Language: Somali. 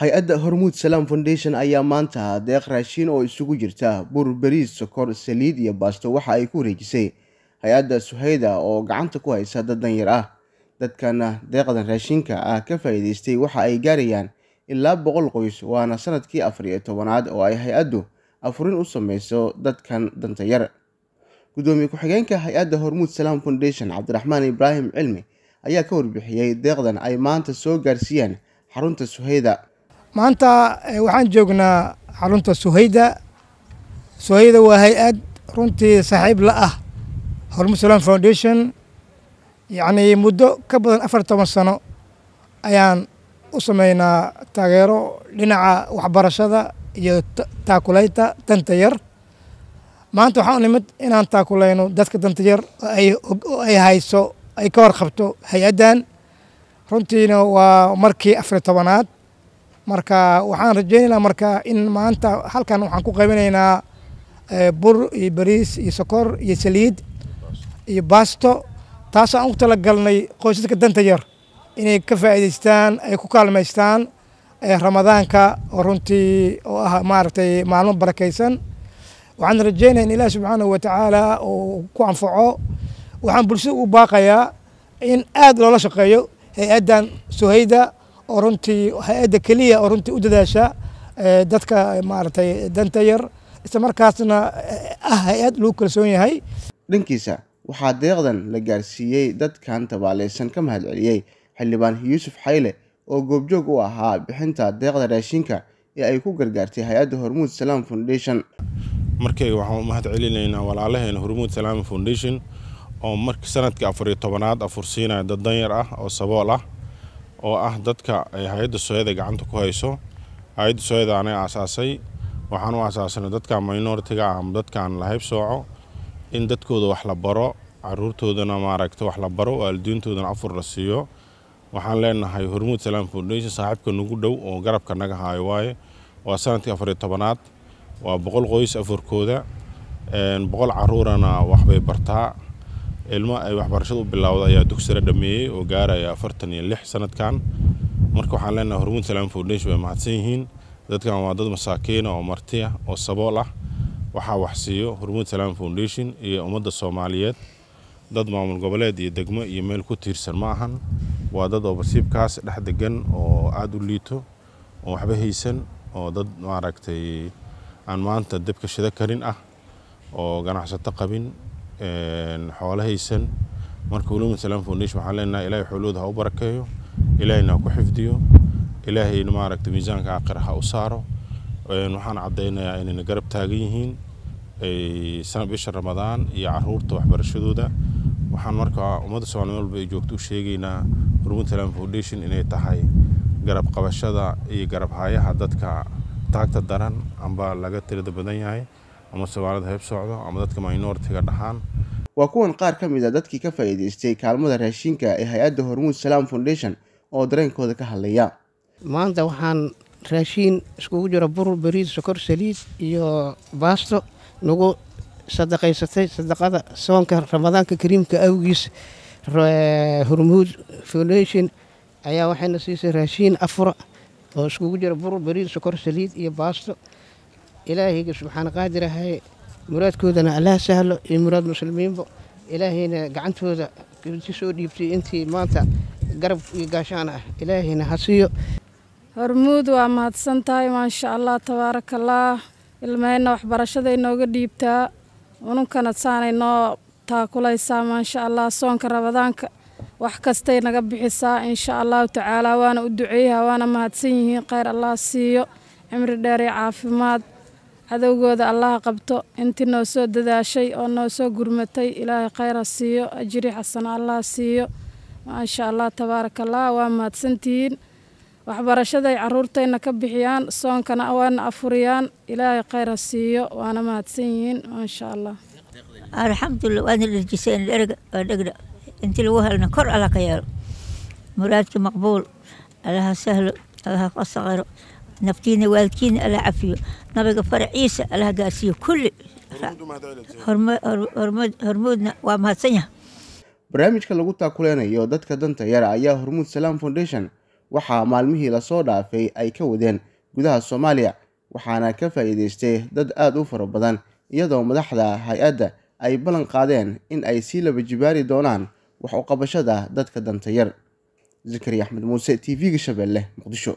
hay-adda hormuud salaam foundation ayaa maanta deeq raashin oo isugu jirta bur beriis sokor saliid iyo baasto waxa ay ku wareejisay hay-adda suhayda oo gacanta ku haysa dad danyar ah dadkana deeqdan raashinka ah ka faa'iidaystay waxa ay gaarayaan ilaa boqol qoys waana sanadkii afar iyo tobanaad oo ay hay-addu afurin u samayso dadkan danta yar gudoomiye ku-xigeenka hay-adda hormuud salaam foundation cabdiraxmaan ibraahim cilmi ayaa ka warbixiyey deeqdan ay maanta soo gaarsiiyeen xarunta suhayda maanta eh, waxaan joognaa xarunta suhayda suhayda waa hay-ad runtii saaxiib la ah hormusalan foundation yacnii muddo ka badan afar toban sano ayaan u sameynaa taageero dhinaca waxbarashada iyo taakulaynta danta yar maanta waxaa nimid inaan taakulayno dadka danta yar oo ay hayso ay ka warqabto hay-addan runtiina waa markii afar tobanaad marka waxaan rajaynaynaa marka in maanta halkan waxaan ku qaybinaynaa eh, bur iyo bariis iyo sokor iyo saliid iyo baasto taas aan u talagalnay qoysaska danta yar inay ka faa'iidaystaan ay ku kaalmaystaan eh, ramadaanka oo runtii oo ah maaragtay maalmo barakaysan waxaan rajeynaya in ilaah subxaanahu watacaala uu ku anfaco waxaan bulshada u baaqayaa in aad loola shaqeeyo hay-addan suhayda oo runtii hay-adda keliya oo runtii u dadaasha dadka maaragtay danta yar isla markaasna ah hay-ad lagu kalsoon yahay dhankiisa waxaa deeqdan la gaarsiiyey dadkan tabaaleysan ka mahadceliyey xildhibaan yuusuf xayle oo goobjoog u ahaa bixinta deeqda raashinka ee ay ku gargaartay hay-adda hormuud salaam foundation markay waxaan u mahad walaalaheena hormuud salaam foundation oo mark sanadkii afar tobanaad afursiinaya dad danyar ah oo sabool ah oo ah dadka ay hay-adda sooyada gacanta ku hayso hay-adda sooyada anaga asaasay waxaan u asaasanay dadka minoritiga ah ama dadkaan lahayb sooco in dadkooda wax la baro caruurtoodana maaragta wax la baro waalidiintoodana aldiintoodana afur la siiyo waxaan leenahay hormuud salaam foundation saaxiibka nagu dhow oo garabka naga haayo waaye waa sanadkii afariyo tobanaad waa boqol qoys afurkooda boqol caruurana waxbay bartaa ilmo ay waxbarashada u bilowda ayaa dug dhammeeyey oo gaaraya afartan iyo lix sanadkan marka waxaan leenahay hormuud salaam foundation bay mahadsan yihiin dadkan waa dad masaakiina ah oo martiya ah, oo sabool ah waxaa waxsiiyo hormuud salaam foundation iyo ummadda soomaaliyeed dad maamul goboleed iyo degmo iyo meel ku tiirsan ma ahan waa dad oo basiibkaas dhex degan oo aada u liito oo waxba haysan oo dad maaragtay aan maanta dabka shido karin ah oo ganacsato qabin xoolahaysan marka uluma salaam foundation waxaan leenahay ilaahay xoolahooda ha u barakeeyo ilaahayna ha ku xifdiyo ilaahayna maaragtay miisaanka aakhira ha u saaro waxaan caddaynayaa inayna garab taagan yihiin sana bisha ramadaan iyo caruurta waxbarashadooda waxaan markaa ummadda soomali walba ay joogto u sheegaynaa uluma salaam foundation inay tahay garab qabashada iyo garab haayaha dadka taagta daran amba laga tirada badan yahay ama soomaalida heeb socdo ama dadka minoritiga dhaxaan waa kuwan qaar ka mid a ah dadkii ka faa'iidaystay kaalmada raashinka ee hay-adda hormuud salaam foundation oo dareenkooda ka hadlaya maanta waxaan raashiin iskugu jira bur bariid sokor saliid iyo baasto nagu sadaqaysatay sadaqada soonka ramadaanka kariimka awgiis hormuud foundation ayaa waxayna siisay raashiin afura oo iskugu jira bur bariid sokor saliid iyo baasto ilaahayga subxaan qaadirahay muraadkoodana allah sahlo iyo muraad muslimiinba ilaahayna gacantooda i soo dhiibtay intii maanta garab iyo gaashaan ah ilaahayna ha siiyo hormuud waa mahadsan tahay maasha allah tabaarakallaah ilmeyna waxbarashaday nooga dhiibtaa ununkana saanay noo taakulaysaa maasha allah soonka rabadaanka wax kastay naga bixisaa insha allahu tacaalaa waana u duceeyaha waana mahadsan yihiin kheyr allah siiyo cimri dheer iyo caafimaad cadowgooda allaha qabto intii noo soo dadaashay oo noo soo gurmatay ilaahay khayra siiyo ajiri xasana allah siiyo maasha allah tabaaraka allah waa mahadsantihiin waxbarashaday caruurtayna ka bixiyaan soonkana waana afuriyaan ilaahay khayra siiyo waana mahadsan yihiin maasha allah alxamdulillah waadna dhirjisay indherga waa dhegdha intii lagu helna kor alla ka yeelo muraadka maqbuul allaha sahlo allaha ka naftiina waalidkiina alla cafiyo nabiga faraciisa alla gaarsiiyo kulli hormuudna waa mahadsan yaha barnaamijka lagu taakuleynayo dadka danta yara ayaa hormuud salaam foundation waxaa maalmihii lasoo dhaafay ay ka wadeen gudaha soomaaliya waxaana ka faa'iidaystay dad aada u fara badan iyadoo madaxda hay-adda ay ballan qaadeen in ay sii laba jibaari doonaan wax u qabashada dadka danta yar zakariya axmed muuse t v-ga shabeelle muqdisho